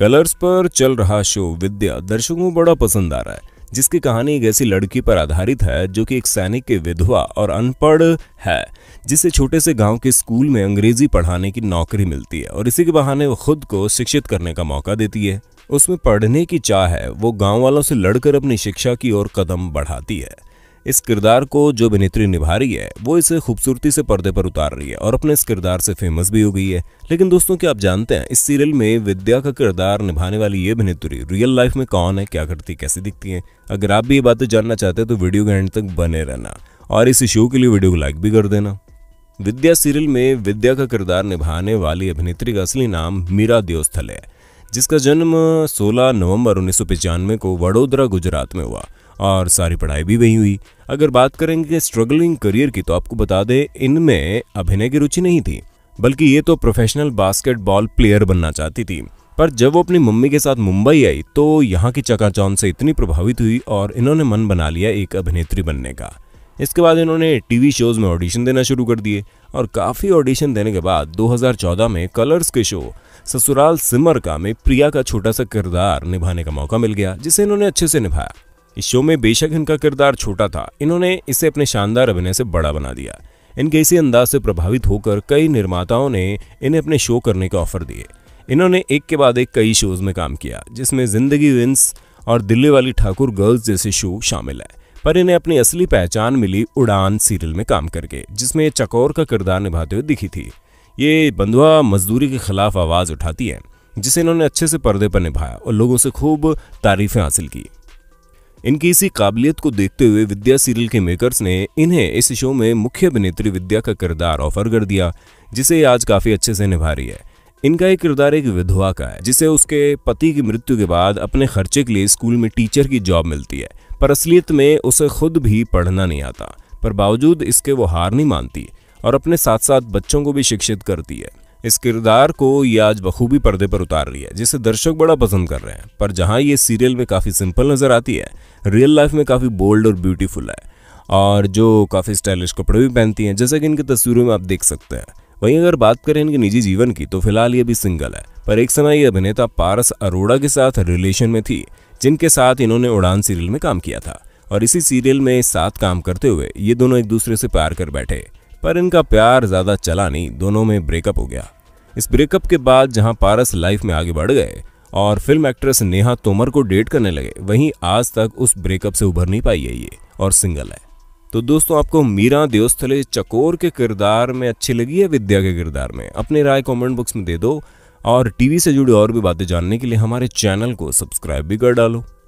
colours पर चल रहा शो विद्या दर्शकों को बड़ा पसंद आ रहा है जिसकी कहानी एक ऐसी लड़की पर आधारित है जो कि एक सैनिक के विधवा और अनपढ़ है जिसे छोटे से गांव के स्कूल में अंग्रेजी पढ़ाने की नौकरी मिलती है और इसी के बहाने वो खुद को शिक्षित करने का मौका देती है उसमें पढ़ने की चाह है वो गांव वालों से लड़कर अपनी शिक्षा की ओर कदम बढ़ाती है इस किरदार को जो अभिनेत्री निभा रही है वो इसे खूबसूरती से पर्दे पर उतार रही है और अपने इस किरदार से फेमस भी हो गई है लेकिन दोस्तों क्या आप जानते हैं इस सीरियल में विद्या का किरदार निभाने वाली ये अभिनेत्री रियल लाइफ में कौन है क्या करती कैसी दिखती है अगर आप भी ये बातें जानना चाहते हैं तो वीडियो के एंड तक बने रहना और इस शो के लिए वीडियो को लाइक भी कर देना विद्या सीरियल में विद्या का किरदार निभाने वाली अभिनेत्री का असली नाम मीरा देवस्थल है जिसका जन्म 16 नवंबर उन्नीस को वडोदरा गुजरात में हुआ और सारी पढ़ाई भी वहीं हुई अगर बात करेंगे स्ट्रगलिंग करियर की तो आपको बता दें इनमें अभिनय की रुचि नहीं थी बल्कि ये तो प्रोफेशनल बास्केटबॉल प्लेयर बनना चाहती थी पर जब वो अपनी मम्मी के साथ मुंबई आई तो यहाँ की चकाचौन से इतनी प्रभावित हुई और इन्होंने मन बना लिया एक अभिनेत्री बनने का इसके बाद इन्होंने टीवी शोज में ऑडिशन देना शुरू कर दिए और काफ़ी ऑडिशन देने के बाद 2014 में कलर्स के शो ससुराल सिमर का में प्रिया का छोटा सा किरदार निभाने का मौका मिल गया जिसे इन्होंने अच्छे से निभाया इस शो में बेशक इनका किरदार छोटा था इन्होंने इसे अपने शानदार अभिनय से बड़ा बना दिया इनके इसी अंदाज से प्रभावित होकर कई निर्माताओं ने इन्हें अपने शो करने के ऑफर दिए इन्होंने एक के बाद एक कई शोज में काम किया जिसमें जिंदगी विंस और दिल्ली वाली ठाकुर गर्ल्स जैसे शो शामिल है पर इन्हें अपनी असली पहचान मिली उड़ान सीरियल में काम करके जिसमें चकोर का किरदार निभाते हुए दिखी थी ये बंधुआ मजदूरी के खिलाफ आवाज़ उठाती है जिसे इन्होंने अच्छे से पर्दे पर निभाया और लोगों से खूब तारीफें हासिल की इनकी इसी काबिलियत को देखते हुए विद्या सीरियल के मेकर्स ने इन्हें इस शो में मुख्य अभिनेत्री विद्या का किरदार ऑफर कर दिया जिसे आज काफी अच्छे से निभा रही है इनका एक किरदार एक विधवा का है जिसे उसके पति की मृत्यु के बाद अपने खर्चे के लिए स्कूल में टीचर की जॉब मिलती है पर असलियत में उसे खुद भी पढ़ना नहीं आता पर बावजूद इसके वो हार नहीं मानती और अपने साथ साथ बच्चों को भी शिक्षित करती है इस किरदार को ये आज बखूबी पर्दे पर उतार रही है जिसे दर्शक बड़ा पसंद कर रहे हैं पर जहाँ ये सीरियल में काफ़ी सिंपल नज़र आती है रियल लाइफ में काफ़ी बोल्ड और ब्यूटीफुल है और जो काफ़ी स्टाइलिश कपड़े भी पहनती हैं जैसा कि इनकी तस्वीरों में आप देख सकते हैं वहीं अगर बात करें इनके निजी जीवन की तो फिलहाल ये भी सिंगल है पर एक समय ये अभिनेता पारस अरोड़ा के साथ रिलेशन में थी जिनके साथ इन्होंने उड़ान सीरियल में काम किया था और इसी सीरियल में साथ काम करते हुए ये दोनों एक दूसरे से प्यार कर बैठे पर इनका प्यार ज्यादा चला नहीं दोनों में ब्रेकअप हो गया इस ब्रेकअप के बाद जहां पारस लाइफ में आगे बढ़ गए और फिल्म एक्ट्रेस नेहा तोमर को डेट करने लगे वहीं आज तक उस ब्रेकअप से उभर नहीं पाई है ये और सिंगल है तो दोस्तों आपको मीरा देवस्थले चकोर के किरदार में अच्छी लगी है विद्या के किरदार में अपनी राय कॉमेंट बॉक्स में दे दो और टीवी से जुड़ी और भी बातें जानने के लिए हमारे चैनल को सब्सक्राइब भी कर डालो